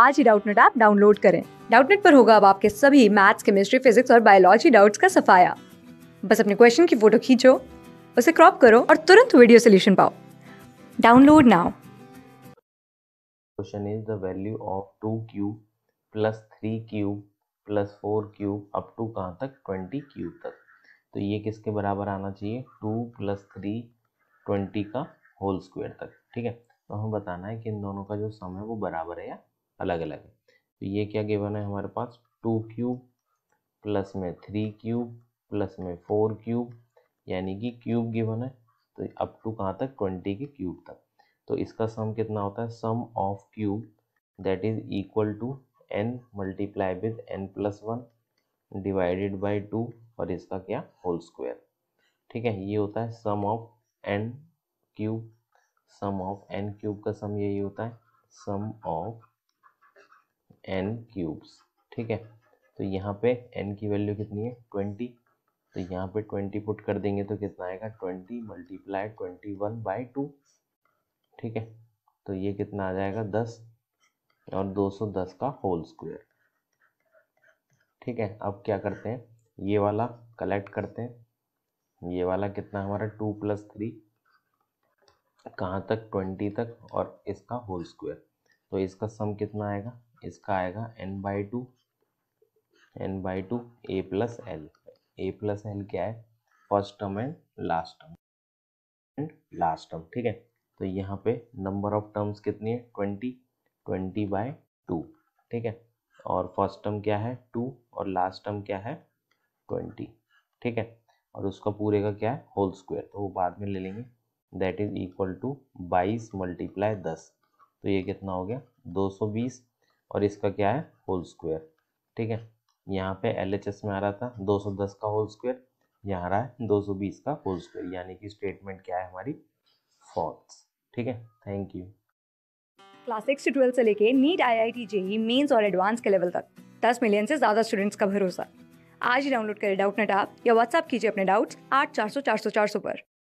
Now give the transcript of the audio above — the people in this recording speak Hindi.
आज ही डाउटनेट ऐप डाउनलोड करें डाउटनेट पर होगा अब आपके सभी मैथ्स केमिस्ट्री फिजिक्स और बायोलॉजी डाउट्स का सफाया बस अपने क्वेश्चन की फोटो खींचो उसे क्रॉप करो और तुरंत वीडियो सोल्यूशन पाओ download now question is the value of two cube plus three cube plus four cube up to कहाँ तक ट्वेंटी क्यूब तक तो ये किसके बराबर आना चाहिए टू प्लस थ्री ट्वेंटी का होल स्क्वायर तक ठीक है तो हमें बताना है कि इन दोनों का जो सम है वो बराबर है या अलग अलग है तो ये क्या गिवन है हमारे पास टू क्यूब प्लस में थ्री क्यूब प्लस में फोर क्यूब यानी कि क्यूब गिवन है तो अप टू कहाँ तक ट्वेंटी के क्यूब तक तो इसका सम कितना होता है sum of cube that is equal to n multiply with n plus one divided by two और इसका क्या होल स्क्वायर ठीक है ये होता है sum of n cube sum of n cube का सम यही होता है सम ऑफ एन क्यूब्स ठीक है तो यहाँ पे एन की वैल्यू कितनी है ट्वेंटी तो यहाँ पे ट्वेंटी पुट कर देंगे तो कितना आएगा twenty multiply twenty one by two ठीक है तो ये कितना आ जाएगा दस और दो सौ दस का होल स्क्वायर ठीक है अब क्या करते हैं ये वाला कलेक्ट करते हैं ये वाला कितना हमारा टू प्लस थ्री कहाँ तक ट्वेंटी तक और इसका होल स्क्वायर तो इसका सम कितना आएगा इसका आएगा n by two n by two a plus l a plus l क्या है first term and last term and last term ठीक है तो यहाँ पे नंबर ऑफ टर्म्स कितनी है ट्वेंटी ट्वेंटी बाय टू ठीक है और फर्स्ट टर्म क्या है टू और लास्ट टर्म क्या है ट्वेंटी ठीक है और उसका पूरे का क्या है होल स्क्वायर तो वो बाद में ले लेंगे दैट इज इक्वल टू बाईस मल्टीप्लाई दस तो ये कितना हो गया दो सौ बीस और इसका क्या है होल स्क्वायर ठीक है यहाँ पे एल में आ रहा था 210 का होल स्क्वायर यहाँ आ रहा है 220 का होल स्क्वायर यानी कि स्टेटमेंट क्या है हमारी फॉल्स ठीक है थैंक यू क्लास सिक्स से ट्वेल्थ से लेके NEET I I T JEE Mains और एडवांस के लेवल तक दस मिलियन से ज़्यादा स्टूडेंट्स का भरोसा आज ही डाउनलोड करें डाउट नेट आप या व्हाट्सअप कीजिए अपने डाउट्स आठ चार सौ चार सौ चार सौ पर